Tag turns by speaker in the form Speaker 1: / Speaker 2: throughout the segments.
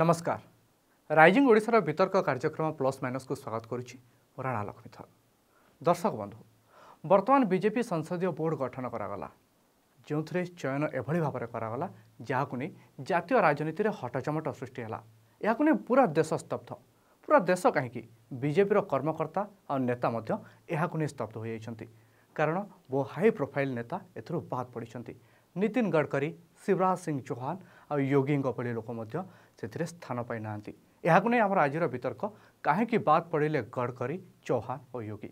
Speaker 1: ନମସ୍କାର ରାଇଜିଂ ଓଡ଼ିଶାର ବିତର୍କ କାର୍ଯ୍ୟକ୍ରମ ପ୍ଲସ୍ ମାଇନସ୍କୁ ସ୍ୱାଗତ କରୁଛି ରାଣା ଲକ୍ଷ୍ମୀ ଥର ଦର୍ଶକ ବନ୍ଧୁ ବର୍ତ୍ତମାନ ବିଜେପି ସଂସଦୀୟ ବୋର୍ଡ଼ ଗଠନ କରାଗଲା ଯେଉଁଥିରେ ଚୟନ ଏଭଳି ଭାବରେ କରାଗଲା ଯାହାକୁ ନେଇ ଜାତୀୟ ରାଜନୀତିରେ ହଟଚମଟ ସୃଷ୍ଟି ହେଲା ଏହାକୁ ନେଇ ପୁରା ଦେଶ ସ୍ତବ୍ଧ ପୁରା ଦେଶ କାହିଁକି ବିଜେପିର କର୍ମକର୍ତ୍ତା ଆଉ ନେତା ମଧ୍ୟ ଏହାକୁ ନେଇ ସ୍ତବ୍ଧ ହୋଇଯାଇଛନ୍ତି କାରଣ ବହୁ ହାଇ ପ୍ରୋଫାଇଲ୍ ନେତା ଏଥିରୁ ବାଦ୍ ପଡ଼ିଛନ୍ତି ନିତିନ ଗଡ଼କରୀ ଶିବରାଜ ସିଂ ଚୌହାନ ଆଉ ୟୋଗୀଙ୍କ ଭଳି ଲୋକ ମଧ୍ୟ से स्थान पाईना यह आम आज वितर्क कहीं बात पड़े गडकरी चौहान और योगी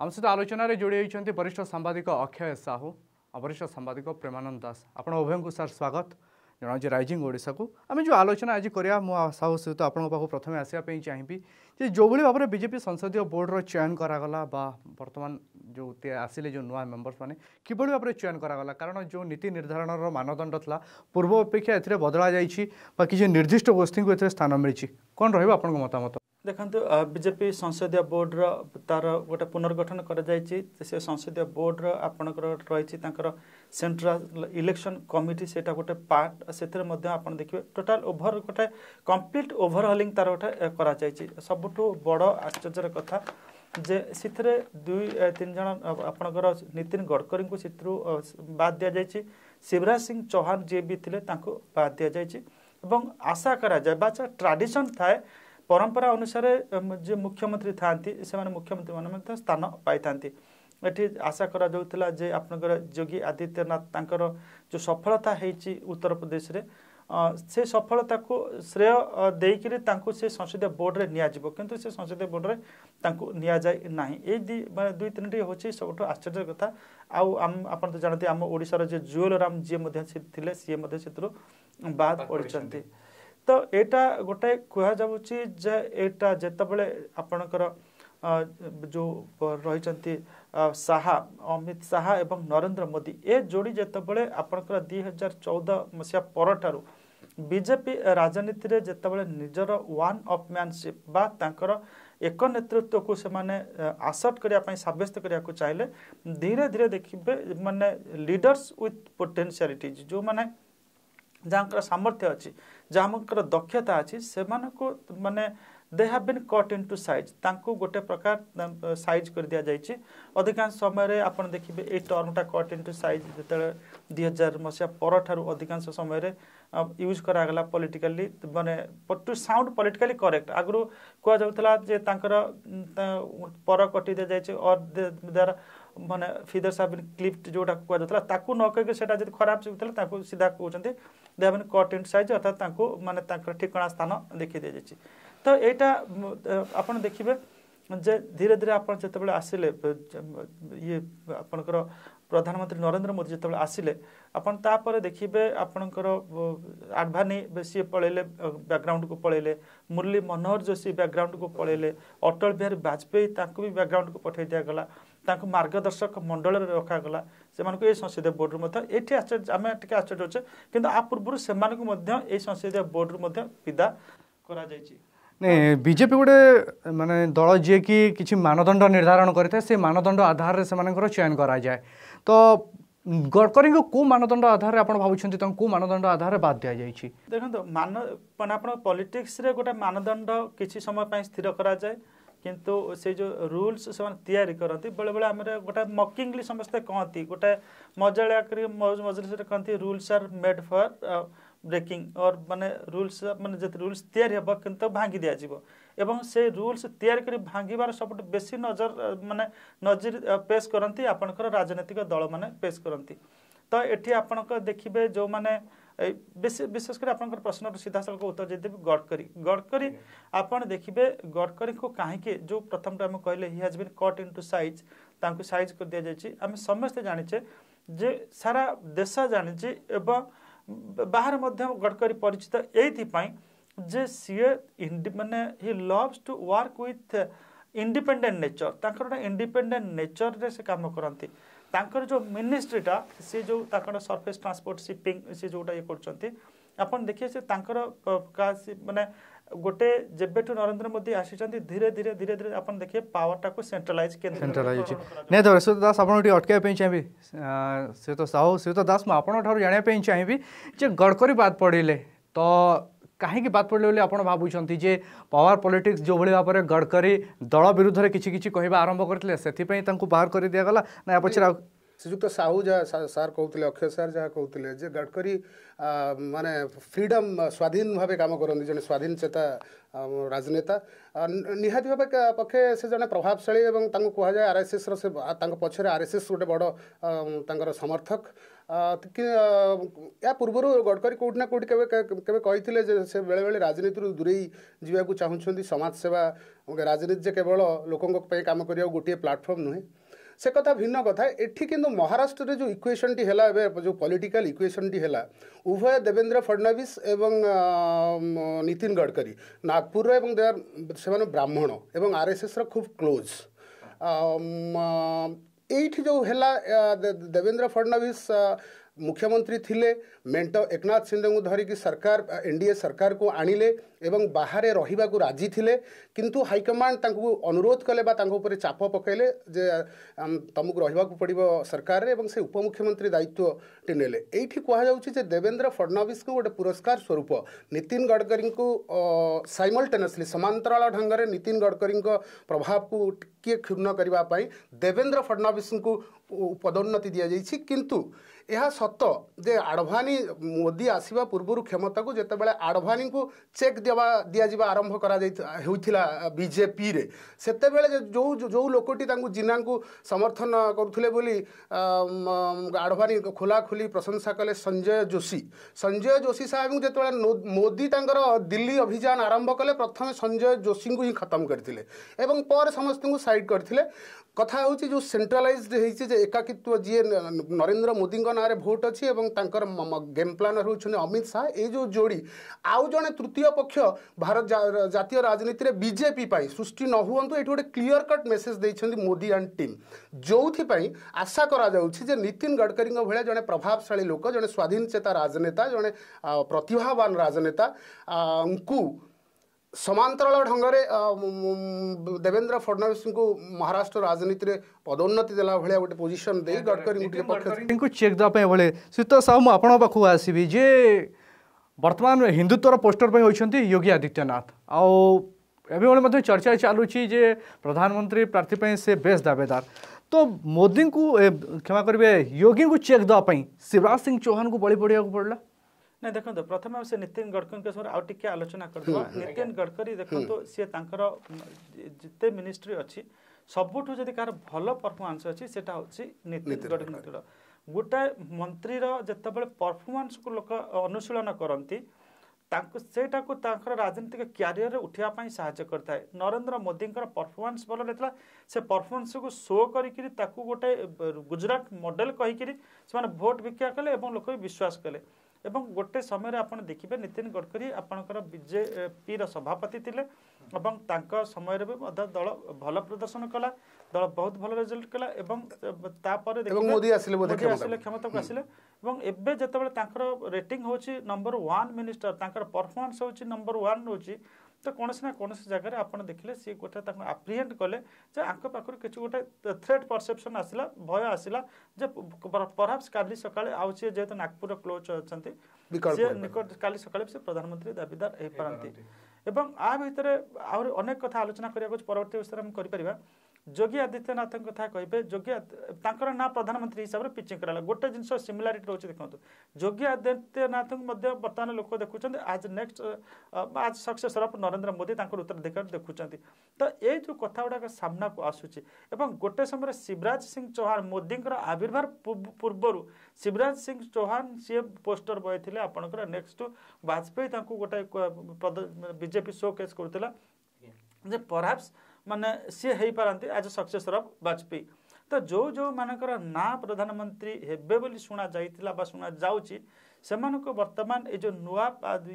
Speaker 1: आम सहित आलोचन जोड़ी वरिष्ठ सांबादिक अक्षय साहू वरिष्ठ सांबादिक प्रेमानंद दास आप उभय सर स्वागत ଜଣାଉଛି ରାଇଜିଂ ଓଡ଼ିଶାକୁ ଆମେ ଯେଉଁ ଆଲୋଚନା ଆଜି କରିବା ମୁଁ ସାହୁ ସହିତ ଆପଣଙ୍କ ପାଖକୁ ପ୍ରଥମେ ଆସିବା ପାଇଁ ଚାହିଁବି ଯେ ଯେଉଁଭଳି ଭାବରେ ବିଜେପି ସଂସଦୀୟ ବୋର୍ଡ଼ର ଚୟନ କରାଗଲା ବା ବର୍ତ୍ତମାନ ଯେଉଁ ଆସିଲେ ଯେଉଁ ନୂଆ ମେମ୍ବର୍ସମାନେ କିଭଳି ଭାବରେ ଚୟନ କରାଗଲା କାରଣ ଯେଉଁ ନୀତି ନିର୍ଦ୍ଧାରଣର ମାନଦଣ୍ଡ ଥିଲା ପୂର୍ବ ଅପେକ୍ଷା ଏଥିରେ ବଦଳା ଯାଇଛି ବା କିଛି ନିର୍ଦ୍ଦିଷ୍ଟ ଗୋଷ୍ଠୀଙ୍କୁ ଏଥିରେ ସ୍ଥାନ ମିଳିଛି କ'ଣ ରହିବ ଆପଣଙ୍କ ମତାମତ ଦେଖନ୍ତୁ
Speaker 2: ବିଜେପି ସଂସଦୀୟ ବୋର୍ଡ଼ର ତା'ର ଗୋଟେ ପୁନର୍ଗଠନ କରାଯାଇଛି ସେ ସଂସଦୀୟ ବୋର୍ଡ଼ର ଆପଣଙ୍କର ରହିଛି ତାଙ୍କର ସେଣ୍ଟ୍ରାଲ ଇଲେକ୍ସନ୍ କମିଟି ସେଇଟା ଗୋଟେ ପାର୍ଟ ସେଥିରେ ମଧ୍ୟ ଆପଣ ଦେଖିବେ ଟୋଟାଲ ଓଭର ଗୋଟେ କମ୍ପ୍ଲିଟ୍ ଓଭରହଲିଂ ତା'ର ଗୋଟେ କରାଯାଇଛି ସବୁଠୁ ବଡ଼ ଆଶ୍ଚର୍ଯ୍ୟର କଥା ଯେ ସେଥିରେ ଦୁଇ ତିନି ଜଣ ଆପଣଙ୍କର ନୀତିନ ଗଡ଼କରୀଙ୍କୁ ସେଥିରୁ ବାଦ ଦିଆଯାଇଛି ଶିବରାଜ ସିଂ ଚୌହାନ ଯିଏ ବି ଥିଲେ ତାଙ୍କୁ ବାଦ ଦିଆଯାଇଛି ଏବଂ ଆଶା କରାଯାଏ ବା ଟ୍ରାଡ଼ିସନ୍ ଥାଏ ପରମ୍ପରା ଅନୁସାରେ ଯିଏ ମୁଖ୍ୟମନ୍ତ୍ରୀ ଥାଆନ୍ତି ସେମାନେ ମୁଖ୍ୟମନ୍ତ୍ରୀମାନେ ମଧ୍ୟ ସ୍ଥାନ ପାଇଥାନ୍ତି ଏଠି ଆଶା କରାଯାଉଥିଲା ଯେ ଆପଣଙ୍କର ଯୋଗୀ ଆଦିତ୍ୟନାଥ ତାଙ୍କର ଯେଉଁ ସଫଳତା ହେଇଛି ଉତ୍ତରପ୍ରଦେଶରେ ସେ ସଫଳତାକୁ ଶ୍ରେୟ ଦେଇକରି ତାଙ୍କୁ ସେ ସଂସଦୀୟ ବୋର୍ଡ଼ରେ ନିଆଯିବ କିନ୍ତୁ ସେ ସଂସଦୀୟ ବୋର୍ଡ଼ରେ ତାଙ୍କୁ ନିଆଯାଇ ନାହିଁ ଏଇ ଦୁଇ ମାନେ ଦୁଇ ତିନିଟି ହେଉଛି ସବୁଠୁ ଆଶ୍ଚର୍ଯ୍ୟ କଥା ଆଉ ଆମ ଆପଣ ତ ଜାଣନ୍ତି ଆମ ଓଡ଼ିଶାର ଯିଏ ଜୁଏଲ ରାମ ଯିଏ ମଧ୍ୟ ଥିଲେ ସିଏ ମଧ୍ୟ ସେଥିରୁ ବାଦ ପଡ଼ିଛନ୍ତି ତ ଏଇଟା ଗୋଟେ କୁହାଯାଉଛି ଯେ ଏଇଟା ଯେତେବେଳେ ଆପଣଙ୍କର ଯେଉଁ ରହିଛନ୍ତି ଶାହା ଅମିତ ଶାହା ଏବଂ ନରେନ୍ଦ୍ର ମୋଦି ଏ ଯୋଡ଼ି ଯେତେବେଳେ ଆପଣଙ୍କର ଦୁଇ ହଜାର ଚଉଦ ମସିହା ପରଠାରୁ ବିଜେପି ରାଜନୀତିରେ ଯେତେବେଳେ ନିଜର ୱାନ୍ ଅଫ୍ ମ୍ୟାନସିପ୍ ବା ତାଙ୍କର ଏକ ନେତୃତ୍ୱକୁ ସେମାନେ ଆସର୍ଟ କରିବା ପାଇଁ ସାବ୍ୟସ୍ତ କରିବାକୁ ଚାହିଁଲେ ଧୀରେ ଧୀରେ ଦେଖିବେ ମାନେ ଲିଡର୍ସ ୱିଥ୍ ପୋଟେନ୍ସିଆଲିଟିଜ୍ ଯେଉଁମାନେ ଯାହାଙ୍କର ସାମର୍ଥ୍ୟ ଅଛି ଯାହାଙ୍କର ଦକ୍ଷତା ଅଛି ସେମାନଙ୍କୁ ମାନେ they have been cut into size ତାଙ୍କୁ ଗୋଟେ ପ୍ରକାର ସାଇଜ୍ କରି ଦିଆଯାଇଛି ଅଧିକାଂଶ ସମୟରେ ଆପଣ ଦେଖିବେ ଏଇ ଟର୍ମଟା କଟ୍ ଇନ୍ ଟୁ ସାଇଜ୍ ଯେତେବେଳେ ଦୁଇ ହଜାର ମସିହା ପରଠାରୁ ଅଧିକାଂଶ ସମୟରେ ୟୁଜ୍ କରାଗଲା ପଲିଟିକାଲି ମାନେ ଟୁ ସାଉଣ୍ଡ ପଲିଟିକାଲି କରେକ୍ଟ ଆଗରୁ କୁହାଯାଉଥିଲା ଯେ ତାଙ୍କର ପର କଟି ଦିଆଯାଇଛି ଅର୍ ଦ୍ୱାରା ମାନେ ଫିଦର୍ସ ହାଭ୍ ବିନ୍ କ୍ଲିପ୍ଟ ଯେଉଁଟା କୁହାଯାଉଥିଲା ତାକୁ ନ କହିକି ସେଇଟା ଯଦି ଖରାପ ଶିଖୁଥିଲା ତାକୁ ସିଧା କହୁଛନ୍ତି they have cut in size অর্থাৎ তাঁকু মানে তাঁর ঠিকনা স্থান দেখি দিয়েছি তো এইটা আপনার দেখবে যে ধীরে ধীরে আপনার যেতবে আসলে ইয়ে আপনার প্রধানমন্ত্রী নরেন্দ্র মোদী যেত আসলে আপনার তাপরে দেখবে আপনার আডভানি সি পড়াইলে ব্যাকগ্রাউন্ডকু পড়াইলে মুরলী মনোহর যোশী ব্যাকগ্রাউন্ডকু পড়াইলে অটল বিহারী বাজপেয়ী তাঁকু ব্যাকগ্রাউন্ডকু পঠাই দিয়েগলা ତାଙ୍କୁ ମାର୍ଗଦର୍ଶକ ମଣ୍ଡଳରେ ରଖାଗଲା ସେମାନଙ୍କୁ ଏଇ ସଂସଦୀୟ ବୋର୍ଡ଼ରୁ ମଧ୍ୟ ଏଠି ଆଶ୍ଚର୍ଯ୍ୟ ଆମେ ଟିକେ ଆଶ୍ଚର୍ଯ୍ୟ ଅଛେ କିନ୍ତୁ ଆ ପୂର୍ବରୁ ସେମାନଙ୍କୁ ମଧ୍ୟ ଏଇ ସଂସଦୀୟ ବୋର୍ଡ଼ରୁ ମଧ୍ୟ ବିଦା କରାଯାଇଛି
Speaker 1: ନାଇଁ ବିଜେପି ଗୋଟେ ମାନେ ଦଳ ଯିଏକି କିଛି ମାନଦଣ୍ଡ ନିର୍ଦ୍ଧାରଣ କରିଥାଏ ସେ ମାନଦଣ୍ଡ ଆଧାରରେ ସେମାନଙ୍କର ଚୟନ କରାଯାଏ ତ ଗଡ଼କରୀଙ୍କୁ କେଉଁ ମାନଦଣ୍ଡ ଆଧାରରେ ଆପଣ ଭାବୁଛନ୍ତି ତାଙ୍କୁ କେଉଁ ମାନଦଣ୍ଡ ଆଧାରରେ ବାଦ୍ ଦିଆଯାଇଛି
Speaker 2: ଦେଖନ୍ତୁ ମାନ ମାନେ ଆପଣ ପଲିଟିକ୍ସରେ ଗୋଟେ ମାନଦଣ୍ଡ କିଛି ସମୟ ପାଇଁ ସ୍ଥିର କରାଯାଏ କିନ୍ତୁ ସେ ଯେଉଁ ରୁଲ୍ସ ସେମାନେ ତିଆରି କରନ୍ତି ବେଳେବେଳେ ଆମର ଗୋଟେ ମକିଂଲି ସମସ୍ତେ କହନ୍ତି ଗୋଟେ ମଜାଳିଆ କରି ମଜଲିସରେ କହନ୍ତି rules are made for breaking or ମାନେ ରୁଲ୍ସ ମାନେ ଯେତେ ରୁଲ୍ସ ତିଆରି ହେବ କିନ୍ତୁ ଭାଙ୍ଗି ଦିଆଯିବ ଏବଂ ସେ ରୁଲ୍ସ ତିଆରି କରି ଭାଙ୍ଗିବାର ସବୁଠୁ ବେଶୀ ନଜର ମାନେ ନଜର ପେସ୍ କରନ୍ତି ଆପଣଙ୍କର ରାଜନୈତିକ ଦଳମାନେ ପେସ୍ କରନ୍ତି ତ ଏଠି ଆପଣଙ୍କ ଦେଖିବେ ଯେଉଁମାନେ विशेषकर आप प्रश्न साल उत्तर देदेवि गडकरी गडकरी आपड़ देखिए गडकरी को कहीं जो प्रथम टाइम कहले हि हाज बीन कट इन टू सैज तांको सैज कर दि जाए आम समस्ते जाचे जे सारा देश जाणी एवं बाहर मध्य गडकरी परिचित ये जे सीए मानने he loves to work with independent nature independent nature से कम करती ତାଙ୍କର ଯେଉଁ ମିନିଷ୍ଟ୍ରିଟା ସେ ଯେଉଁ ତାଙ୍କର ସର୍ଫେସ୍ ଟ୍ରାନ୍ସପୋର୍ଟ ସିପିଂ ସେ ଯେଉଁଟା ଇଏ କରୁଛନ୍ତି ଆପଣ ଦେଖିବେ ସେ ତାଙ୍କର ମାନେ ଗୋଟେ ଯେବେଠୁ ନରେନ୍ଦ୍ର ମୋଦି ଆସିଛନ୍ତି ଧୀରେ ଧୀରେ ଧୀରେ ଧୀରେ ଆପଣ ଦେଖିବେ ପାୱାରଟାକୁ ସେଣ୍ଟ୍ରାଲାଇଜ୍ ସେଣ୍ଟ୍ରାଲାଇଜ୍ ହେଉଛି
Speaker 1: ନିହାତି ଭାବରେ ଶ୍ରୀତ ଦାସ ଆପଣଙ୍କୁ ଟିକେ ଅଟକାଇବା ପାଇଁ ଚାହିଁବି ଶ୍ରୀତ ସାହୁ ଶ୍ରୀତ ଦାସ ମୁଁ ଆପଣଙ୍କଠାରୁ ଜାଣିବା ପାଇଁ ଚାହିଁବି ଯେ ଗଡ଼କରୀ ବାଦ ପଡ଼ିଲେ ତ କାହିଁକି ବାଦ ପଡ଼ିଲେ ବୋଲି ଆପଣ ଭାବୁଛନ୍ତି ଯେ ପାୱାର ପଲିଟିକ୍ସ ଯେଉଁଭଳି ଭାବରେ ଗଡ଼କରୀ ଦଳ ବିରୁଦ୍ଧରେ କିଛି କିଛି କହିବା ଆରମ୍ଭ କରିଥିଲେ ସେଥିପାଇଁ ତାଙ୍କୁ ବାହାର କରିଦିଆଗଲା ନା ୟା ପଛରେ ଆଉ
Speaker 3: ଶ୍ରୀଯୁକ୍ତ ସାହୁ ଯାହା ସାର୍ କହୁଥିଲେ ଅକ୍ଷୟ ସାର୍ ଯାହା କହୁଥିଲେ ଯେ ଗଡ଼କରୀ ମାନେ ଫ୍ରିଡ଼ମ୍ ସ୍ୱାଧୀନ ଭାବେ କାମ କରନ୍ତି ଜଣେ ସ୍ୱାଧୀନ ଚେତା ରାଜନେତା ନିହାତି ଭାବେ ପକ୍ଷେ ସେ ଜଣେ ପ୍ରଭାବଶାଳୀ ଏବଂ ତାଙ୍କୁ କୁହାଯାଏ ଆର୍ ଆର୍ଏସ୍ଏସ୍ର ସେ ତାଙ୍କ ପଛରେ ଆର୍ ଏସ୍ ଏସ୍ ଗୋଟେ ବଡ଼ ତାଙ୍କର ସମର୍ଥକ ଏହା ପୂର୍ବରୁ ଗଡ଼କରୀ କେଉଁଠି ନା କେଉଁଠି କେବେ କେବେ କହିଥିଲେ ଯେ ସେ ବେଳେବେଳେ ରାଜନୀତିରୁ ଦୂରେଇ ଯିବାକୁ ଚାହୁଁଛନ୍ତି ସମାଜସେବା ରାଜନୀତି ଯେ କେବଳ ଲୋକଙ୍କ ପାଇଁ କାମ କରିବାକୁ ଗୋଟିଏ ପ୍ଲାଟଫର୍ମ ନୁହେଁ সে কথা ভিন্ন কথা এটি কিন্তু মহারাষ্ট্রের যে ইকুয়েশনটি হল এবে যে পলিটিক্যাল ইকুয়েশনটি হল উভয় দেবেন্দ্র ফডনবিস এবং নীতিন গডকরি নাগপুর এবং দে সে ব্রাহ্মণ এবং আরএসএসর খুব ক্লোজ এইটি যে হল দেবেন্দ্র ফডনবিস ମୁଖ୍ୟମନ୍ତ୍ରୀ ଥିଲେ ମେଣ୍ଟ ଏକନାଥ ସିନ୍ଦେଙ୍କୁ ଧରିକି ସରକାର ଏନ୍ ଡି ଏ ସରକାରକୁ ଆଣିଲେ ଏବଂ ବାହାରେ ରହିବାକୁ ରାଜି ଥିଲେ କିନ୍ତୁ ହାଇକମାଣ୍ଡ ତାଙ୍କୁ ଅନୁରୋଧ କଲେ ବା ତାଙ୍କ ଉପରେ ଚାପ ପକାଇଲେ ଯେ ତୁମକୁ ରହିବାକୁ ପଡ଼ିବ ସରକାରରେ ଏବଂ ସେ ଉପମୁଖ୍ୟମନ୍ତ୍ରୀ ଦାୟିତ୍ୱଟି ନେଲେ ଏଇଠି କୁହାଯାଉଛି ଯେ ଦେବେନ୍ଦ୍ର ଫଡ଼ନାବିସ୍ଙ୍କୁ ଗୋଟେ ପୁରସ୍କାର ସ୍ୱରୂପ ନୀତିନ ଗଡ଼କରୀଙ୍କୁ ସାଇମଲଟେନସ୍ଲି ସମାନ୍ତରାଳ ଢଙ୍ଗରେ ନୀତିନ ଗଡ଼କରୀଙ୍କ ପ୍ରଭାବକୁ ଟିକିଏ କ୍ଷୁର୍ଣ୍ଣ କରିବା ପାଇଁ ଦେବେନ୍ଦ୍ର ଫଡ଼ନାବିସ୍ଙ୍କୁ ପଦୋନ୍ନତି ଦିଆଯାଇଛି କିନ୍ତୁ ଏହା ସତ ଯେ ଆଡ଼ଭାନୀ ମୋଦି ଆସିବା ପୂର୍ବରୁ କ୍ଷମତାକୁ ଯେତେବେଳେ ଆଡ଼ଭାନୀଙ୍କୁ ଚେକ୍ ଦେବା ଦିଆଯିବା ଆରମ୍ଭ କରାଯାଇ ହେଉଥିଲା ବିଜେପିରେ ସେତେବେଳେ ଯେଉଁ ଯେଉଁ ଲୋକଟି ତାଙ୍କୁ ଜିନାଙ୍କୁ ସମର୍ଥନ କରୁଥିଲେ ବୋଲି ଆଡ଼ଭାନୀ ଖୋଲାଖୋଲି ପ୍ରଶଂସା କଲେ ସଞ୍ଜୟ ଯୋଶୀ ସଞ୍ଜୟ ଯୋଶୀ ସାହେବଙ୍କୁ ଯେତେବେଳେ ମୋଦି ତାଙ୍କର ଦିଲ୍ଲୀ ଅଭିଯାନ ଆରମ୍ଭ କଲେ ପ୍ରଥମେ ସଞ୍ଜୟ ଯୋଶୀଙ୍କୁ ହିଁ ଖତମ କରିଥିଲେ ଏବଂ ପରେ ସମସ୍ତଙ୍କୁ ସାଇଡ଼୍ କରିଥିଲେ କଥା ହେଉଛି ଯେଉଁ ସେଣ୍ଟ୍ରାଲାଇଜ୍ଡ ହେଇଛି ଯେ ଏକାକିତ୍ୱ ଯିଏ ନରେନ୍ଦ୍ର ମୋଦିଙ୍କ ନାଁରେ ଭୋଟ୍ ଅଛି ଏବଂ ତାଙ୍କର ଗେମ୍ ପ୍ଲାନ୍ ହେଉଛନ୍ତି ଅମିତ ଶାହା ଏଇ ଯେଉଁ ଯୋଡ଼ି ଆଉ ଜଣେ ତୃତୀୟ ପକ୍ଷ ଭାରତ ଜାତୀୟ ରାଜନୀତିରେ ବିଜେପି ପାଇଁ ସୃଷ୍ଟି ନ ହୁଅନ୍ତୁ ଏଠି ଗୋଟେ କ୍ଲିଅର କଟ୍ ମେସେଜ୍ ଦେଇଛନ୍ତି ମୋଦି ଆଣ୍ଡ ଟିମ୍ ଯେଉଁଥିପାଇଁ ଆଶା କରାଯାଉଛି ଯେ ନିତିନ ଗଡ଼କରୀଙ୍କ ଭଳିଆ ଜଣେ ପ୍ରଭାବଶାଳୀ ଲୋକ ଜଣେ ସ୍ୱାଧୀନ ଚେତା ରାଜନେତା ଜଣେ ପ୍ରତିଭାବାନ ରାଜନେତାଙ୍କୁ समांतराल ढंग से देवेंद्र फडनवीस को महाराष्ट्र राजनीति में पदोन्नति दे भाया गोटे पोजिशन दे गडकरी पक्ष
Speaker 1: चेक देखे सीत साहू मुझे पाखु आसवि जे बर्तमान हिंदुत्वर पोस्टर पर होती योगी आदित्यनाथ आउ एवं मध्य चर्चा चलुची जे प्रधानमंत्री प्रार्थीपी से बेस्ट दावेदार तो मोदी को क्षमा करेंगे योगी को चेक देवाई शिवराज सिंह चौहान को बड़ी पड़ा पड़ा
Speaker 2: ନାଇଁ ଦେଖନ୍ତୁ ପ୍ରଥମେ ଆମେ ସେ ନିତିନ ଗଡ଼କରୀଙ୍କ ସମୟରେ ଆଉ ଟିକେ ଆଲୋଚନା କରିଦେବା ନିତିନ ଗଡ଼କରୀ ଦେଖନ୍ତୁ ସିଏ ତାଙ୍କର ଯେତେ ମିନିଷ୍ଟ୍ରି ଅଛି ସବୁଠୁ ଯଦି କାହାର ଭଲ ପରଫର୍ମାନ୍ସ ଅଛି ସେଟା ହେଉଛି ନିତିନ ଗଡ଼କରୀଙ୍କର ଗୋଟେ ମନ୍ତ୍ରୀର ଯେତେବେଳେ ପରଫର୍ମାନ୍ସକୁ ଲୋକ ଅନୁଶୀଳନ କରନ୍ତି ତାଙ୍କୁ ସେଇଟାକୁ ତାଙ୍କର ରାଜନୈତିକ କ୍ୟାରିୟରରେ ଉଠିବା ପାଇଁ ସାହାଯ୍ୟ କରିଥାଏ ନରେନ୍ଦ୍ର ମୋଦିଙ୍କର ପରଫର୍ମାନ୍ସ ଭଲ ରହିଥିଲା ସେ ପରଫର୍ମାନ୍ସକୁ ଶୋ କରିକିରି ତାକୁ ଗୋଟେ ଗୁଜୁରାଟ ମଡେଲ କହିକିରି ସେମାନେ ଭୋଟ ଭିକ୍ଷା କଲେ ଏବଂ ଲୋକ ବି ବିଶ୍ୱାସ କଲେ ଏବଂ ଗୋଟେ ସମୟରେ ଆପଣ ଦେଖିବେ ନୀତିନ ଗଡ଼କରୀ ଆପଣଙ୍କର ବିଜେପିର ସଭାପତି ଥିଲେ ଏବଂ ତାଙ୍କ ସମୟରେ ବି ମଧ୍ୟ ଦଳ ଭଲ ପ୍ରଦର୍ଶନ କଲା ଦଳ ବହୁତ ଭଲ ରେଜଲ୍ଟ କଲା ଏବଂ ତାପରେ ମୋଦି ଆସିଲେ କ୍ଷମତାକୁ ଆସିଲେ ଏବଂ ଏବେ ଯେତେବେଳେ ତାଙ୍କର ରେଟିଂ ହେଉଛି ନମ୍ବର ୱାନ୍ ମିନିଷ୍ଟର ତାଙ୍କର ପରଫର୍ମାନ୍ସ ହେଉଛି ନମ୍ବର ୱାନ୍ ହେଉଛି ତ କୌଣସି ନା କୌଣସି ଜାଗାରେ ଆପଣ ଦେଖିଲେ ସିଏ ଗୋଟେ ତାଙ୍କୁ ଆପ୍ରିହେଣ୍ଟ କଲେ ଯେ ଆଙ୍କ ପାଖରୁ କିଛି ଗୋଟେ ଥ୍ରେଟ୍ ପରସେପସନ୍ ଆସିଲା ଭୟ ଆସିଲା ଯେ ପରହାପ୍ସ କାଲି ସକାଳେ ଆଉ ସିଏ ଯେହେତୁ ନାଗପୁରର କ୍ଲୋଜ୍ ଅଛନ୍ତି ସିଏ ନିକଟ କାଲି ସକାଳେ ସେ ପ୍ରଧାନମନ୍ତ୍ରୀ ଦାବିଦାର ହେଇପାରନ୍ତି ଏବଂ ଆ ଭିତରେ ଆହୁରି ଅନେକ କଥା ଆଲୋଚନା କରିବାକୁ ପରବର୍ତ୍ତୀ ବିଷୟରେ ଆମେ କରିପାରିବା ଯୋଗୀ ଆଦିତ୍ୟନାଥଙ୍କ କଥା କହିବେ ଯୋଗୀ ତାଙ୍କର ନାଁ ପ୍ରଧାନମନ୍ତ୍ରୀ ହିସାବରେ ପିଚିଂ କରାଗଲା ଗୋଟେ ଜିନିଷ ସିମିଲାରିଟି ରହୁଛି ଦେଖନ୍ତୁ ଯୋଗୀ ଆଦିତ୍ୟନାଥଙ୍କୁ ମଧ୍ୟ ବର୍ତ୍ତମାନ ଲୋକ ଦେଖୁଛନ୍ତି as next as successor of Narendra Modi ତାଙ୍କର ଉତ୍ତରାଧିକାରୀ ଦେଖୁଛନ୍ତି ତ ଏଇ ଯେଉଁ କଥା ଗୁଡ଼ାକ ସାମ୍ନାକୁ ଆସୁଛି ଏବଂ ଗୋଟେ ସମୟରେ ଶିବରାଜ ସିଂ ଚୌହାନ ମୋଦିଙ୍କର ଆବିର୍ଭାବ ପୂର୍ବରୁ ଶିବରାଜ ସିଂ ଚୌହାନ ସିଏ ପୋଷ୍ଟର ବହିଥିଲେ ଆପଣଙ୍କର ନେକ୍ସଟ ବାଜପେୟୀ ତାଙ୍କୁ ଗୋଟେ ବିଜେପି ଶୋ କେସ୍ କରୁଥିଲା ଯେ ପରହାପ୍ସ माने सी हो पारती एज सक्से सक्सेसर वाजपेयी तो जो जो मानकर ना प्रधानमंत्री हे बोली शुणा जाता शुणा से बर्तमान ये जो नुआ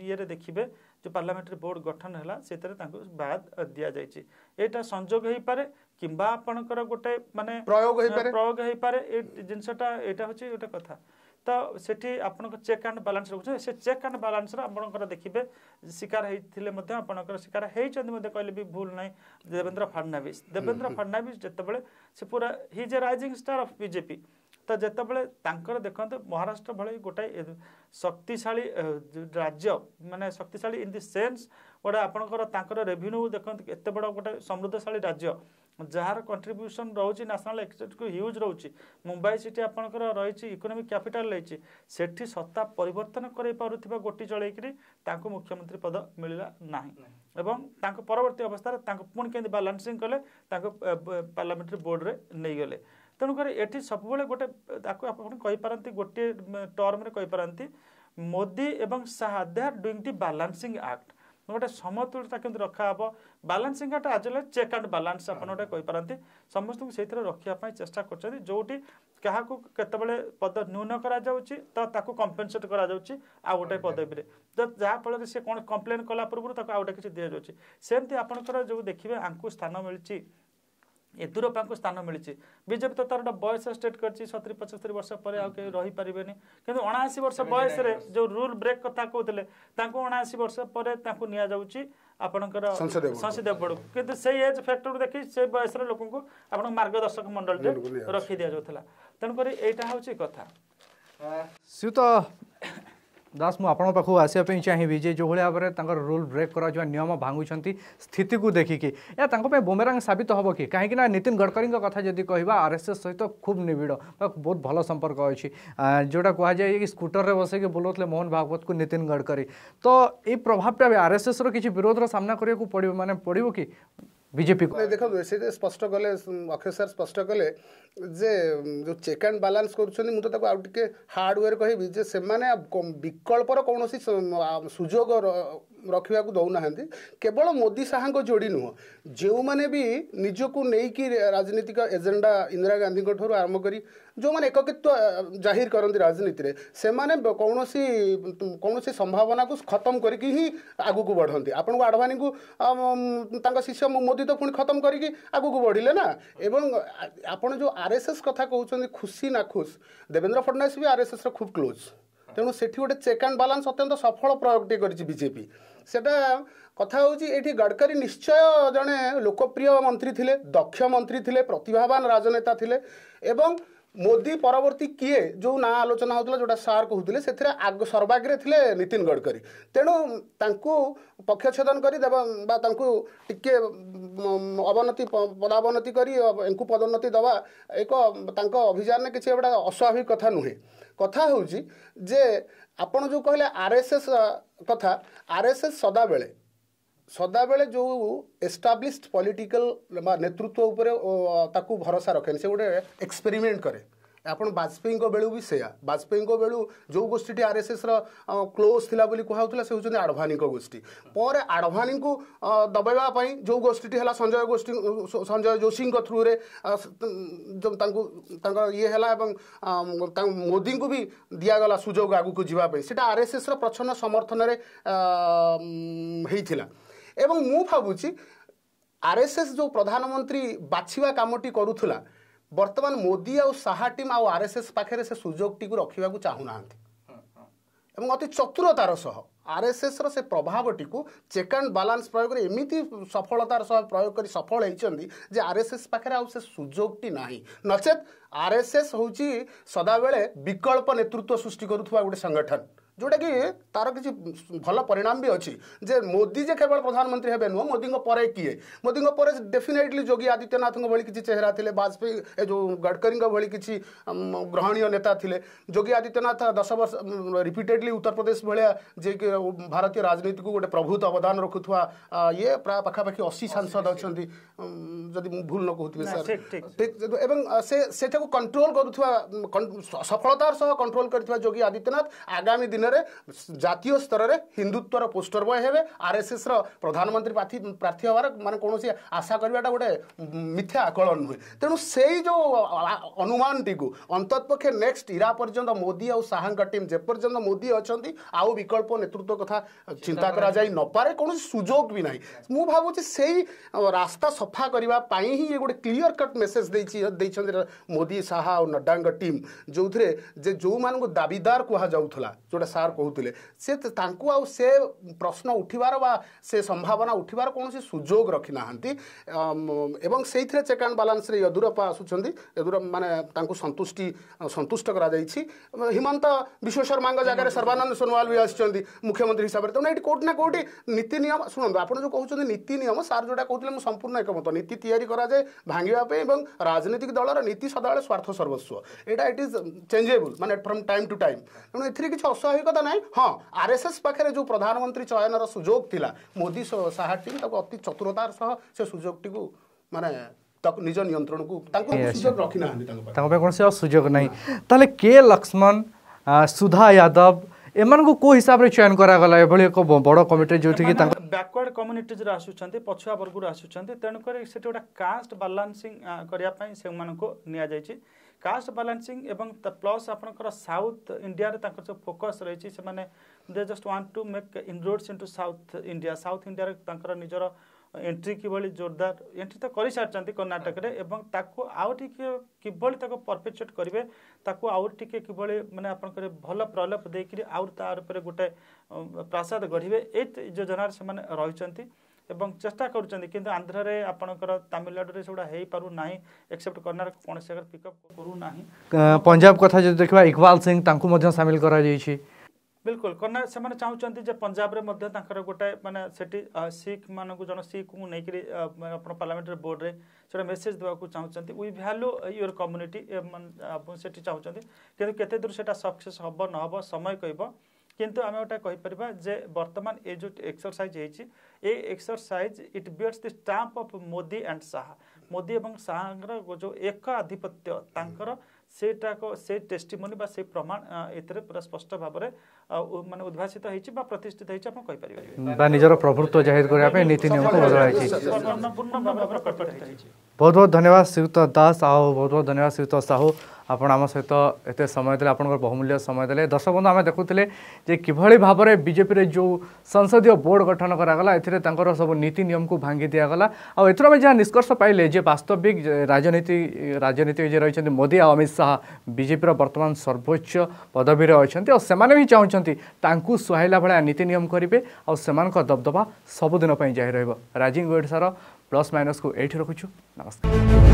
Speaker 2: ये देखिए जो पार्लामेंट्री बोर्ड गठन है से बाद दि जाइए संजोग हो पाए कि आपणकर गोटे मानने प्रयोग प्रयोग हो पाए जिनटा यहाँ हूँ गोटे कथा ତ ସେଠି ଆପଣଙ୍କ ଚେକ୍ ଆଣ୍ଡ ବାଲାନ୍ସ ରଖୁଛନ୍ତି ସେ ଚେକ୍ ଆଣ୍ଡ ବାଲାନ୍ସରେ ଆପଣଙ୍କର ଦେଖିବେ ଶିକାର ହେଇଥିଲେ ମଧ୍ୟ ଆପଣଙ୍କର ଶିକାର ହେଇଛନ୍ତି ମଧ୍ୟ କହିଲେ ବି ଭୁଲ ନାହିଁ ଦେବେନ୍ଦ୍ର ଫଡ଼ନାଭିସ୍ ଦେବେନ୍ଦ୍ର ଫଡ଼ନାଭିସ୍ ଯେତେବେଳେ ସେ ପୁରା he is a rising star of BJP ତ ଯେତେବେଳେ ତାଙ୍କର ଦେଖନ୍ତୁ ମହାରାଷ୍ଟ୍ର ଭଳି ଗୋଟାଏ ଶକ୍ତିଶାଳୀ ରାଜ୍ୟ ମାନେ ଶକ୍ତିଶାଳୀ ଇନ୍ ଦି ସେନ୍ସ ଗୋଟେ ଆପଣଙ୍କର ତାଙ୍କର ରେଭିନ୍ୟୁ ଦେଖନ୍ତୁ ଏତେ ବଡ଼ ଗୋଟେ ସମୃଦ୍ଧଶାଳୀ ରାଜ୍ୟ ଯାହାର କଣ୍ଟ୍ରିବ୍ୟୁସନ୍ ରହୁଛି ନ୍ୟାସନାଲ୍ ଏକ୍ସଚେଞ୍ଜକୁ ହ୍ୟୁଜ୍ ରହୁଛି ମୁମ୍ବାଇ ସିଟି ଆପଣଙ୍କର ରହିଛି ଇକୋନୋମିକ୍ କ୍ୟାପିଟାଲ୍ ରହିଛି ସେଠି ସତ୍ତା ପରିବର୍ତ୍ତନ କରାଇ ପାରୁଥିବା ଗୋଟି ଚଳେଇକିରି ତାଙ୍କୁ ମୁଖ୍ୟମନ୍ତ୍ରୀ ପଦ ମିଳିଲା ନାହିଁ ଏବଂ ତାଙ୍କ ପରବର୍ତ୍ତୀ ଅବସ୍ଥାରେ ତାଙ୍କୁ ପୁଣି କେମିତି ବାଲାନ୍ସିଂ କଲେ ତାଙ୍କୁ ପାର୍ଲାମେଣ୍ଟରୀ ବୋର୍ଡ଼ରେ ନେଇଗଲେ ତେଣୁକରି ଏଠି ସବୁବେଳେ ଗୋଟେ ତାକୁ ଆପଣ କହିପାରନ୍ତି ଗୋଟିଏ ଟର୍ମରେ କହିପାରନ୍ତି ମୋଦି ଏବଂ Shah they are doing the balancing act ଗୋଟେ ସମତୁଲତା କେମିତି ରଖା ହେବ ବାଲାନ୍ସିଂ ଏଇଟା ଆଜି ଚେକ୍ ଆଣ୍ଡ ବାଲାନ୍ସ ଆପଣ ଗୋଟେ କହିପାରନ୍ତି ସମସ୍ତଙ୍କୁ ସେଇଥିରେ ରଖିବା ପାଇଁ ଚେଷ୍ଟା କରୁଛନ୍ତି ଯେଉଁଠି କାହାକୁ କେତେବେଳେ ପଦ ନ୍ୟୁନ କରାଯାଉଛି ତ ତାକୁ କମ୍ପେନ୍ସେଟ୍ କରାଯାଉଛି ଆଉ ଗୋଟେ ପଦବୀରେ ତ ଯାହାଫଳରେ ସେ କ'ଣ କମ୍ପ୍ଲେନ୍ କଲା ପୂର୍ବରୁ ତାକୁ ଆଉ ଗୋଟେ କିଛି ଦିଆଯାଉଛି ସେମିତି ଆପଣଙ୍କର ଯେଉଁ ଦେଖିବେ ଆଙ୍କୁ ସ୍ଥାନ ମିଳିଛି यदुर को स्थान मिलिचि विजेपि तर बयसेट गरिस्तरी वर्ष पर रही रहिपारेन किन अनासी वर्ष बयसे जो रूल ब्रेक कथा कि अनासी वर्ष पर जाउँछ आपण्ड शी देवड कि सही एज फ्याक्टरको देखि से बयस लोक मर्गदर्शक मण्डली रखिदियाउँला तेणुकरी एटा हौ चाहिँ कथा
Speaker 1: दास मु आपण पाखु चाहिए जे जो भाव में रूल ब्रेक कर नियम भांगुंट स्थित को देखिकी या बोमेरांग साबित हे कि कहीं नितिन गडकरी कथा जी कह आर एस एस सहित खूब निविड़ बहुत भल संपर्क अच्छी जोटा कहुए कि स्कूटर में बसइक बुलाते मोहन भागवत को नितिन गडकरी तो ये प्रभावटा एस रो किसी विरोधर सामना करने को पड़ मैंने पड़ो कि বিজেপি
Speaker 3: দেখুন সেটা স্পষ্ট কলে অক্ষয় স্যার স্পষ্ট কলে যে যে চেক আন্ড বালান্স করছেন মু তাকে আউ টিকে হার্ডওয়ার কহিবি যে সেমানে বিকল্পর কৌশি সুযোগ ରଖିବାକୁ ଦେଉନାହାନ୍ତି କେବଳ ମୋଦି ଶାହାଙ୍କ ଯୋଡ଼ି ନୁହଁ ଯେଉଁମାନେ ବି ନିଜକୁ ନେଇକି ରାଜନୈତିକ ଏଜେଣ୍ଡା ଇନ୍ଦିରା ଗାନ୍ଧୀଙ୍କ ଠାରୁ ଆରମ୍ଭ କରି ଯେଉଁମାନେ ଏକକିତ୍ୱ ଜାହିର କରନ୍ତି ରାଜନୀତିରେ ସେମାନେ କୌଣସି କୌଣସି ସମ୍ଭାବନାକୁ ଖତମ କରିକି ହିଁ ଆଗକୁ ବଢ଼ନ୍ତି ଆପଣଙ୍କୁ ଆଡ଼ଭାନୀଙ୍କୁ ତାଙ୍କ ଶିଷ୍ୟ ମୋଦି ତ ପୁଣି ଖତମ କରିକି ଆଗକୁ ବଢ଼ିଲେ ନା ଏବଂ ଆପଣ ଯେଉଁ ଆର୍ ଏସ୍ ଏସ୍ କଥା କହୁଛନ୍ତି ଖୁସି ନା ଖୁସ୍ ଦେବେନ୍ଦ୍ର ଫଡ଼ନାଭିସ୍ ବି ଆର୍ ଏସ୍ ଏସ୍ର ଖୁବ୍ କ୍ଲୋଜ୍ ତେଣୁ ସେଠି ଗୋଟେ ଚେକ୍ ଆଣ୍ଡ ବାଲାନ୍ସ ଅତ୍ୟନ୍ତ ସଫଳ ପ୍ରୟୋଗଟିଏ କରିଛି ବିଜେପି ସେଇଟା କଥା ହେଉଛି ଏଇଠି ଗଡ଼କରୀ ନିଶ୍ଚୟ ଜଣେ ଲୋକପ୍ରିୟ ମନ୍ତ୍ରୀ ଥିଲେ ଦକ୍ଷ ମନ୍ତ୍ରୀ ଥିଲେ ପ୍ରତିଭାବାନ ରାଜନେତା ଥିଲେ ଏବଂ ମୋଦି ପରବର୍ତ୍ତୀ କିଏ ଯେଉଁ ନାଁ ଆଲୋଚନା ହେଉଥିଲା ଯେଉଁଟା ସାର୍ କହୁଥିଲେ ସେଥିରେ ଆଗ ସର୍ବାଗ୍ରେ ଥିଲେ ନୀତିନ ଗଡ଼କରୀ ତେଣୁ ତାଙ୍କୁ ପକ୍ଷଛେଦନ କରି ଦେବା ବା ତାଙ୍କୁ ଟିକିଏ ଅବନତି ପଦାବନତି କରି ଏଙ୍କୁ ପଦୋନ୍ନତି ଦେବା ଏକ ତାଙ୍କ ଅଭିଯାନରେ କିଛି ଏଗୁଡ଼ା ଅସ୍ୱାଭାବିକ କଥା ନୁହେଁ କଥା ହେଉଛି ଯେ ଆପଣ ଯେଉଁ କହିଲେ ଆର୍ ଏସ୍ ଏସ୍ କଥା ଆର୍ ଏସ୍ ଏସ୍ ସଦାବେଳେ ସଦାବେଳେ ଯେଉଁ ଏଷ୍ଟାବ୍ଲିଶଡ୍ ପଲିଟିକାଲ ବା ନେତୃତ୍ୱ ଉପରେ ତାକୁ ଭରସା ରଖେନି ସେ ଗୋଟେ ଏକ୍ସପେରିମେଣ୍ଟ କରେ ଆପଣ ବାଜପେୟୀଙ୍କ ବେଳୁ ବି ସେୟା ବାଜପେୟୀଙ୍କ ବେଳୁ ଯେଉଁ ଗୋଷ୍ଠୀଟି ଆର୍ଏସ୍ଏସ୍ର କ୍ଲୋଜ୍ ଥିଲା ବୋଲି କୁହାଯାଉଥିଲା ସେ ହେଉଛନ୍ତି ଆଡ଼ଭାନୀଙ୍କ ଗୋଷ୍ଠୀ ପରେ ଆଡ଼ଭାନୀଙ୍କୁ ଦବାଇବା ପାଇଁ ଯେଉଁ ଗୋଷ୍ଠୀଟି ହେଲା ସଞ୍ଜୟ ଗୋଷ୍ଠୀ ସଞ୍ଜୟ ଯୋଶୀଙ୍କ ଥ୍ରୁରେ ତାଙ୍କୁ ତାଙ୍କର ଇଏ ହେଲା ଏବଂ ତାଙ୍କ ମୋଦିଙ୍କୁ ବି ଦିଆଗଲା ସୁଯୋଗ ଆଗକୁ ଯିବା ପାଇଁ ସେଇଟା ଆର୍ଏସ୍ଏସ୍ର ପ୍ରଚ୍ଛନ୍ନ ସମର୍ଥନରେ ହେଇଥିଲା ଏବଂ ମୁଁ ଭାବୁଛି ଆର ଏସ୍ ଏସ୍ ଯେଉଁ ପ୍ରଧାନମନ୍ତ୍ରୀ ବାଛିବା କାମଟି କରୁଥିଲା ବର୍ତ୍ତମାନ ମୋଦୀ ଆଉ ଶାହା ଟିମ୍ ଆଉ ଆର ଏସ୍ ଏସ୍ ପାଖରେ ସେ ସୁଯୋଗଟିକୁ ରଖିବାକୁ ଚାହୁଁନାହାନ୍ତି ଏବଂ ଅତି ଚତୁରତାର ସହ ଆର ଏସ୍ ଏସ୍ର ସେ ପ୍ରଭାବଟିକୁ ଚେକ୍ ଆଣ୍ଡ ବାଲାନ୍ସ ପ୍ରୟୋଗରେ ଏମିତି ସଫଳତାର ସହ ପ୍ରୟୋଗ କରି ସଫଳ ହେଇଛନ୍ତି ଯେ ଆର ଏସ୍ ଏସ୍ ପାଖରେ ଆଉ ସେ ସୁଯୋଗଟି ନାହିଁ ନଚେତ୍ ଆର ଏସ୍ ଏସ୍ ହେଉଛି ସଦାବେଳେ ବିକଳ୍ପ ନେତୃତ୍ୱ ସୃଷ୍ଟି କରୁଥିବା ଗୋଟେ ସଂଗଠନ जोटा कि तार कि भल परिणाम भी अच्छी मोदी जे केवल प्रधानमंत्री हे नुह मोदी पर किए मोदी पर डेफिनेटली योगी आदित्यनाथ भाई किसी चेहरा थे वाजपेयी जो गडकरी भाई किसी ग्रहणीय नेता थे योगी आदित्यनाथ दस वर्ष रिपीटेडली उत्तर प्रदेश भाया जे भारतीय राजनीति को गोटे प्रभुत अवदान रखुआ ये प्राय पखापाखी अशी सांसद अच्छा जदि भूल न कहते सर ठीक से कंट्रोल कर सफलतार कंट्रोल करोगी आदित्यनाथ आगामी दिन ଦିନରେ ଜାତୀୟ ସ୍ତରରେ ହିନ୍ଦୁତ୍ୱର ପୋଷ୍ଟର ବୟ ହେବେ ଆର୍ଏସ୍ଏସ୍ର ପ୍ରଧାନମନ୍ତ୍ରୀ ପ୍ରାର୍ଥୀ ପ୍ରାର୍ଥୀ ହେବାର ମାନେ କୌଣସି ଆଶା କରିବାଟା ଗୋଟେ ମିଥ୍ୟା ଆକଳନ ନୁହେଁ ତେଣୁ ସେଇ ଯେଉଁ ଅନୁମାନଟିକୁ ଅନ୍ତତପକ୍ଷେ ନେକ୍ସଟ ଇରା ପର୍ଯ୍ୟନ୍ତ ମୋଦି ଆଉ ଶାହାଙ୍କ ଟିମ୍ ଯେପର୍ଯ୍ୟନ୍ତ ମୋଦି ଅଛନ୍ତି ଆଉ ବିକଳ୍ପ ନେତୃତ୍ୱ କଥା ଚିନ୍ତା କରାଯାଇ ନପାରେ କୌଣସି ସୁଯୋଗ ବି ନାହିଁ ମୁଁ ଭାବୁଛି ସେଇ ରାସ୍ତା ସଫା କରିବା ପାଇଁ ହିଁ ଇଏ ଗୋଟେ କ୍ଲିଅର କଟ୍ ମେସେଜ ଦେଇଛି ଦେଇଛନ୍ତି ମୋଦି ଶାହା ଆଉ ନଡ୍ଡାଙ୍କ ଟିମ୍ ଯେଉଁଥିରେ ଯେ ଯେଉଁମାନଙ୍କୁ ଦାବିଦାର କୁହାଯାଉଥିଲା ଯେଉଁଟା ସାର୍ କହୁଥିଲେ ସେ ତାଙ୍କୁ ଆଉ ସେ ପ୍ରଶ୍ନ ଉଠିବାର ବା ସେ ସମ୍ଭାବନା ଉଠିବାର କୌଣସି ସୁଯୋଗ ରଖିନାହାନ୍ତି ଏବଂ ସେଇଥିରେ ଚେକ୍ ଆଣ୍ଡ ବାଲାନ୍ସରେ ୟଦୁରପ୍ପା ଆସୁଛନ୍ତି ୟଦୁରପ୍ପା ମାନେ ତାଙ୍କୁ ସନ୍ତୁଷ୍ଟି ସନ୍ତୁଷ୍ଟ କରାଯାଇଛି ହିମନ୍ତ ବିଶ୍ୱ ଶର୍ମାଙ୍କ ଜାଗାରେ ସର୍ବାନନ୍ଦ ସୋନୱାଲ ବି ଆସିଛନ୍ତି ମୁଖ୍ୟମନ୍ତ୍ରୀ ହିସାବରେ ତେଣୁ ଏଇଠି କେଉଁଠି ନା କେଉଁଠି ନୀତି ନିୟମ ଶୁଣନ୍ତୁ ଆପଣ ଯେଉଁ କହୁଛନ୍ତି ନୀତି ନିୟମ ସାର୍ ଯେଉଁଟା କହୁଥିଲେ ମୁଁ ସମ୍ପୂର୍ଣ୍ଣ ଏକମତ ନୀତି ତିଆରି କରାଯାଏ ଭାଙ୍ଗିବା ପାଇଁ ଏବଂ ରାଜନୈତିକ ଦଳର ନୀତି ସଦାବେଳେ ସ୍ୱାର୍ଥ ସର୍ବସ୍ୱ ଏଇଟା ଇଟ୍ ଇଜ୍ ଚେଞ୍ଜେବୁଲ୍ ମାନେ ଫ୍ରମ୍ ଟାଇମ୍ ଟୁ ଟାଇମ୍ ତେଣୁ ଏଥିରେ କିଛି ଅସହାୟ କଥା ନାହିଁ ହଁ ଆର୍ଏସ୍ଏସ୍ ପାଖରେ ଯେଉଁ ପ୍ରଧାନମନ୍ତ୍ରୀ ଚୟନର ସୁଯୋଗ ଥିଲା ମୋଦି ଶାହା ଟିମ୍ ତାକୁ ଅତି ଚତୁରତାର ସହ ସେ ସୁଯୋଗଟିକୁ ମାନେ ତାକୁ ନିଜ ନିୟନ୍ତ୍ରଣକୁ ତାଙ୍କୁ ସୁଯୋଗ ରଖିନାହାନ୍ତି
Speaker 1: ତାଙ୍କ ତାଙ୍କ ପାଇଁ କୌଣସି ସୁଯୋଗ ନାହିଁ ତାହେଲେ କେ ଲକ୍ଷ୍ମଣ ସୁଧା ୟାଦବ ଏମାନଙ୍କୁ କେଉଁ ହିସାବରେ ଚୟନ କରାଗଲା ଏଭଳି ଏକ ବଡ଼ କମିଟି ଯେଉଁଠିକି ତାଙ୍କ
Speaker 2: ବ୍ୟାକୱାର୍ଡ଼ କମ୍ୟୁନିଟିଜ୍ରୁ ଆସୁଛନ୍ତି ପଛୁଆ ବର୍ଗରୁ ଆସୁଛନ୍ତି ତେଣୁକରି ସେଠି ଗୋଟେ କାଷ୍ଟ ବାଲାନ୍ସିଂ କରିବା ପାଇଁ ସେମାନଙ୍କୁ ନିଆଯାଇଛି କାଷ୍ଟ ବାଲାନ୍ସିଂ ଏବଂ ପ୍ଲସ୍ ଆପଣଙ୍କର ସାଉଥ୍ ଇଣ୍ଡିଆରେ ତାଙ୍କର ଯେଉଁ ଫୋକସ୍ ରହିଛି ସେମାନେ they just want to make inroads into South India South ଇଣ୍ଡିଆରେ ତାଙ୍କର ନିଜର ଏଣ୍ଟ୍ରି କିଭଳି ଜୋରଦାର ଏଣ୍ଟ୍ରି ତ କରିସାରିଛନ୍ତି କର୍ଣ୍ଣାଟକରେ ଏବଂ ତାକୁ ଆଉ ଟିକେ କିଭଳି ତାକୁ ପରଫେକ୍ଚୁଏଟ୍ କରିବେ ତାକୁ ଆଉ ଟିକେ କିଭଳି ମାନେ ଆପଣଙ୍କର ଭଲ ପ୍ରଲୋଭ ଦେଇକରି ଆହୁରି ତା ଉପରେ ଗୋଟେ ପ୍ରାସାଦ ଗଢ଼ିବେ ଏଇ ଯୋଜନାରେ ସେମାନେ ରହିଛନ୍ତି এবং চেଷ୍ଟା କରୁଛନ୍ତି କିନ୍ତୁ ଆନ୍ଧ୍ରରେ ଆପଣଙ୍କର ତାମିଲନାଡ଼ୁରେ ସେଗୁଡ଼ା ହେଇପାରୁନାହିଁ ଏକ୍ସେପ୍ଟ କର୍ଣ୍ଣାଟକ କୌଣସି ଜାଗାରେ ପିକଅପ୍ କରୁନାହିଁ
Speaker 1: ପଞ୍ଜାବ କଥା ଯଦି ଦେଖିବା ଇକବାଲ ସିଂ ତାଙ୍କୁ ମଧ୍ୟ ସାମିଲ କରାଯାଇଛି
Speaker 2: ବିଲକୁଲ କର୍ଣ୍ଣା ସେମାନେ ଚାହୁଁଛନ୍ତି ଯେ ପଞ୍ଜାବରେ ମଧ୍ୟ ତାଙ୍କର ଗୋଟେ ମାନେ ସେଠି ଶିଖ୍ ମାନଙ୍କୁ ଜଣେ ଶିଖ୍ଙ୍କୁ ନେଇକରି ଆପଣ ପାର୍ଲାମେଣ୍ଟରେ ବୋର୍ଡରେ ସେଟା ମେସେଜ ଦେବାକୁ ଚାହୁଁଛନ୍ତି ୱି ଭ୍ୟାଲ୍ୟୁ ୟୁର କମ୍ୟୁନିଟି ସେଠି ଚାହୁଁଛନ୍ତି କିନ୍ତୁ କେତେ ଦୂର ସେଟା ସକ୍ସେସ୍ ହେବ ନ ହେବ ସମୟ କହିବ किंतु आम गोटेपर जे वर्तमान ये जो एक्सरसाइज हो exercise it bears the stamp of Modi and Shah Modi और शाहर जो एक आधिपत्य से टेस्टिमोनी से प्रमाण ए पूरा स्पष्ट भाव में उद्भासित प्रतिष्ठित
Speaker 1: निजर प्रभुत्व जाहिर करने नीति निम को बदल बहुत बहुत धन्यवाद श्रीयुक्त दास आहुत बहुत धन्यवाद श्रीयुक्त साहू आम सहित ए समय दले आप बहुमूल्य समय दले दर्शक बन्धु आमे देखुलेभर बजेपिएर जो संसदीय बोर्ड गठन गराला एङ्गर सब नीति को भांगी नियमको भागिदियागला निष्कर्ष पाइले जे वास्तविक राजनीति राजनीति जे रहेछ मोदी आ अमित शाह विजेपि बर्तमान सर्वोच्च पदवी अनि अब त्यो हिँड्ने चाहन्छ त सु सुहैला भए नीति नियम गरेस दबदबा सबुदिन जाँदै रहेको राजिङ ओडार प्लस माइनस को एउटा रकुछु नमस्कार